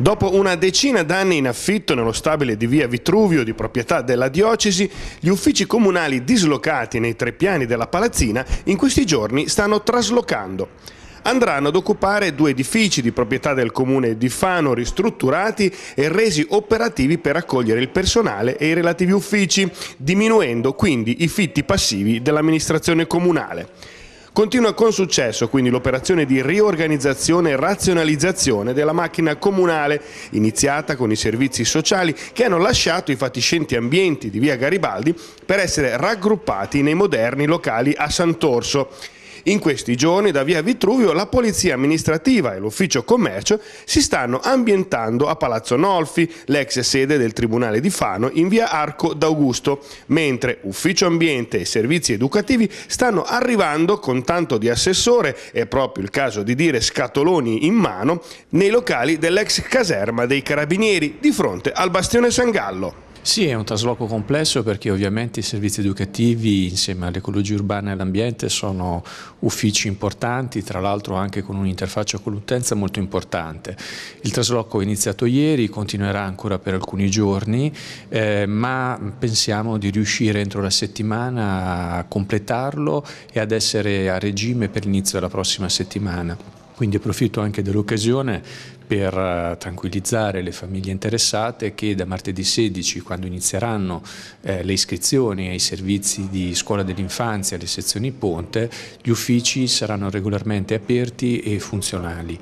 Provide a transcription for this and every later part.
Dopo una decina d'anni in affitto nello stabile di via Vitruvio di proprietà della diocesi, gli uffici comunali dislocati nei tre piani della palazzina in questi giorni stanno traslocando. Andranno ad occupare due edifici di proprietà del comune di Fano ristrutturati e resi operativi per accogliere il personale e i relativi uffici, diminuendo quindi i fitti passivi dell'amministrazione comunale. Continua con successo quindi l'operazione di riorganizzazione e razionalizzazione della macchina comunale, iniziata con i servizi sociali che hanno lasciato i fatiscenti ambienti di via Garibaldi per essere raggruppati nei moderni locali a Sant'Orso. In questi giorni da via Vitruvio la Polizia Amministrativa e l'Ufficio Commercio si stanno ambientando a Palazzo Nolfi, l'ex sede del Tribunale di Fano, in via Arco d'Augusto, mentre Ufficio Ambiente e Servizi Educativi stanno arrivando con tanto di assessore, è proprio il caso di dire scatoloni in mano, nei locali dell'ex caserma dei Carabinieri di fronte al Bastione San Gallo. Sì, è un trasloco complesso perché ovviamente i servizi educativi insieme all'ecologia urbana e all'ambiente sono uffici importanti, tra l'altro anche con un'interfaccia con l'utenza molto importante. Il trasloco è iniziato ieri, continuerà ancora per alcuni giorni, eh, ma pensiamo di riuscire entro la settimana a completarlo e ad essere a regime per l'inizio della prossima settimana quindi approfitto anche dell'occasione per eh, tranquillizzare le famiglie interessate che da martedì 16, quando inizieranno eh, le iscrizioni ai servizi di scuola dell'infanzia, alle sezioni ponte, gli uffici saranno regolarmente aperti e funzionali.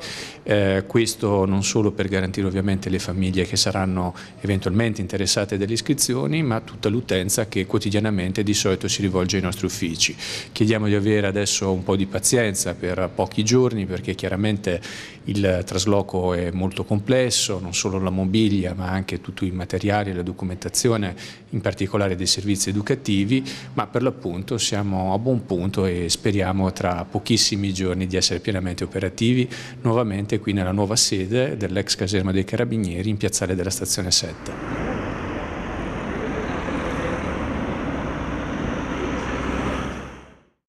Eh, questo non solo per garantire ovviamente le famiglie che saranno eventualmente interessate dalle iscrizioni, ma tutta l'utenza che quotidianamente di solito si rivolge ai nostri uffici. Chiediamo di avere adesso un po' di pazienza per pochi giorni perché chiaramente il trasloco è è molto complesso, non solo la mobilia ma anche tutti i materiali, la documentazione, in particolare dei servizi educativi, ma per l'appunto siamo a buon punto e speriamo tra pochissimi giorni di essere pienamente operativi nuovamente qui nella nuova sede dell'ex caserma dei Carabinieri in piazzale della stazione 7.